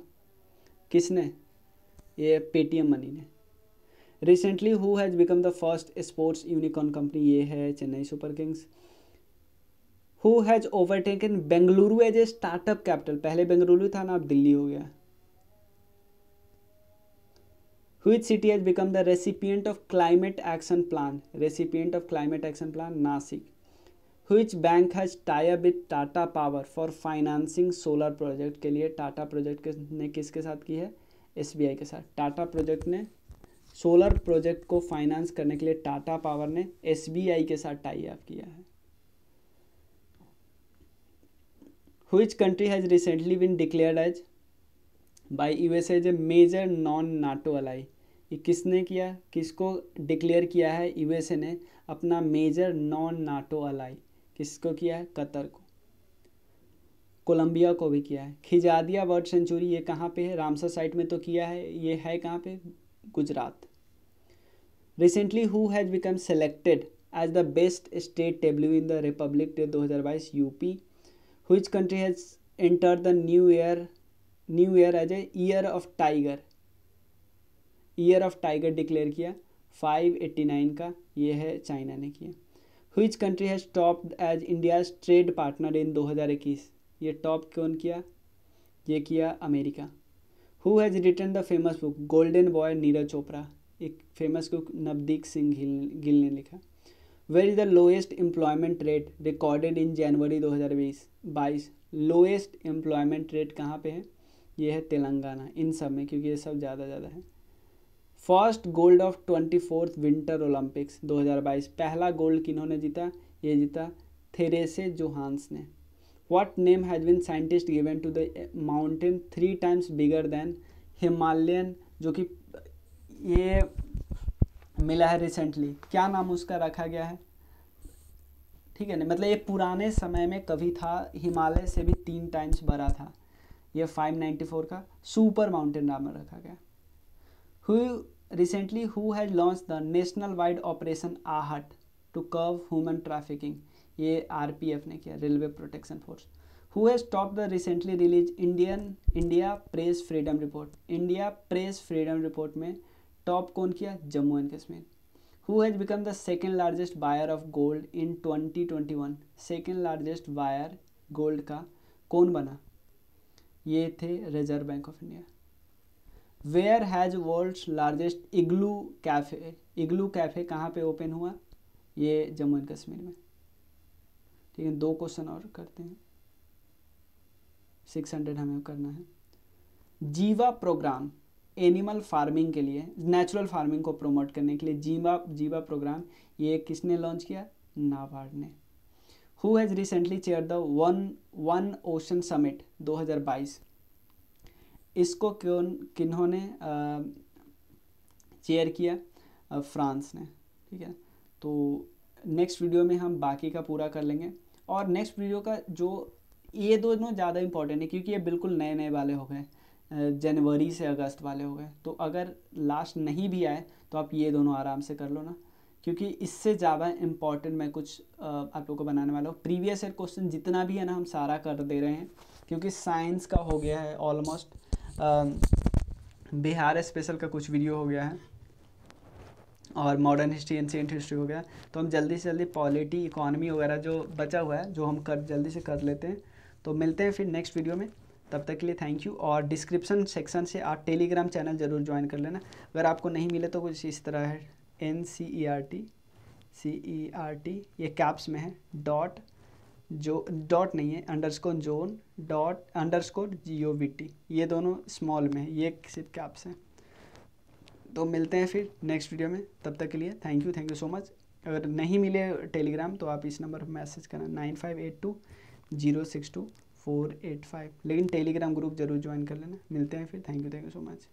किसने ये पेटीएम मनी ने recently who has become the first sports unicorn company ये है Chennai Super Kings who has overtaken Bengaluru as a startup capital पहले बेंगलुरु था ना अब दिल्ली हो गया which city has become the recipient of climate action plan recipient of climate action plan Nashik which bank has tie up with Tata power for financing solar project के लिए Tata project ने किसके साथ की है एस बी आई के साथ टाटा प्रोजेक्ट ने सोलर प्रोजेक्ट को फाइनेंस करने के लिए टाटा पावर ने एस बी आई के साथ टाई अप किया है which country has recently been declare as by US as a major non NATO ally ये किसने किया किसको डिक्लेयर किया है यूएसए ने अपना मेजर नॉन नाटो अलाई किसको किया है कतर को कोलंबिया को भी किया है खिजादिया बर्ड सेंचुरी ये कहाँ पे है रामसर साइट में तो किया है ये है कहाँ पे Gujarat recently who has become selected as the best state tableau in the Republic Day दो हज़ार बाईस UP which country has enter the new year new year as a year of tiger year of tiger declare किया five eighty nine का ये है China ने किया which country has top as India's trade partner in 2021 ये top कौन किया ये किया America who has written the famous book golden boy Neeraj Chopra एक फेमस बुक नवदीप सिंह गिल गिल ने लिखा where is the lowest employment rate recorded in January 2020 बाईस लोएस्ट एम्प्लॉयमेंट रेट कहाँ पे है ये है तेलंगाना इन सब में क्योंकि ये सब ज़्यादा ज़्यादा है first gold of twenty fourth winter Olympics 2022 पहला गोल्ड किन्होंने जीता ये जीता थेरेसे जोहान्स ने what name has been scientist given to the mountain three times bigger than Himalayan जो कि ये मिला है रिसेंटली क्या नाम उसका रखा गया है ठीक है ना मतलब ये पुराने समय में कभी था हिमालय से भी तीन टाइम्स बड़ा था ये फाइव नाइन्टी फोर का सुपर माउंटेन नाम रखा गया who recently who has launched the national wide operation ahat to curb human trafficking ये आरपीएफ ने किया railway protection force who has stop the recently release Indian India press freedom report India press freedom report में top कौन किया Jammu and Kashmir who has become the second largest buyer of gold in 2021 second largest buyer gold का कौन बना ये थे reserve bank of India where has world largest igloo cafe igloo cafe कहाँ पे ओपन हुआ ये जम्मू एंड कश्मीर में ठीक है दो क्वेश्चन और करते हैं सिक्स हंड्रेड हमें करना है जीवा प्रोग्राम एनिमल फार्मिंग के लिए नेचुरल फार्मिंग को प्रमोट करने के लिए जीवा जीवा प्रोग्राम ये किसने लॉन्च किया नाबार्ड ने who has recently chair the one one ocean summit 2022 इसको क्यों किन्होंने चेयर किया फ्रांस ने ठीक है तो नेक्स्ट वीडियो में हम बाकी का पूरा कर लेंगे और नेक्स्ट वीडियो का जो ये दोनों ज़्यादा इंपॉर्टेंट है क्योंकि ये बिल्कुल नए नए वाले हो गए जनवरी से अगस्त वाले हो गए तो अगर लास्ट नहीं भी आए तो आप ये दोनों आराम से कर लो ना क्योंकि इससे ज़्यादा इम्पॉर्टेंट मैं कुछ आप लोगों को बनाने वाला हूँ प्रीवियस ईयर क्वेश्चन जितना भी है ना हम सारा कर दे रहे हैं क्योंकि साइंस का हो गया है ऑलमोस्ट बिहार स्पेशल का कुछ वीडियो हो गया है और मॉडर्न हिस्ट्री एंशियंट हिस्ट्री हो गया तो हम जल्दी से जल्दी पॉलिटी इकोनॉमी वगैरह जो बचा हुआ है जो हम कर जल्दी से कर लेते हैं तो मिलते हैं फिर नेक्स्ट वीडियो में तब तक के लिए थैंक यू और डिस्क्रिप्शन सेक्शन से आप टेलीग्राम चैनल ज़रूर ज्वाइन कर लेना अगर आपको नहीं मिले तो कुछ इस तरह है N C E R T C E R T ये कैप्स में है डॉट जो डॉट नहीं है underscore zone dot underscore G O V T ये दोनों स्मॉल में है ये सिर्फ कैप्स हैं तो मिलते हैं फिर नेक्स्ट वीडियो में तब तक के लिए thank you thank you so much अगर नहीं मिले टेलीग्राम तो आप इस नंबर पर मैसेज करना nine five eight two zero six two four eight five लेकिन टेलीग्राम ग्रुप जरूर ज्वाइन कर लेना मिलते हैं फिर thank you thank you so much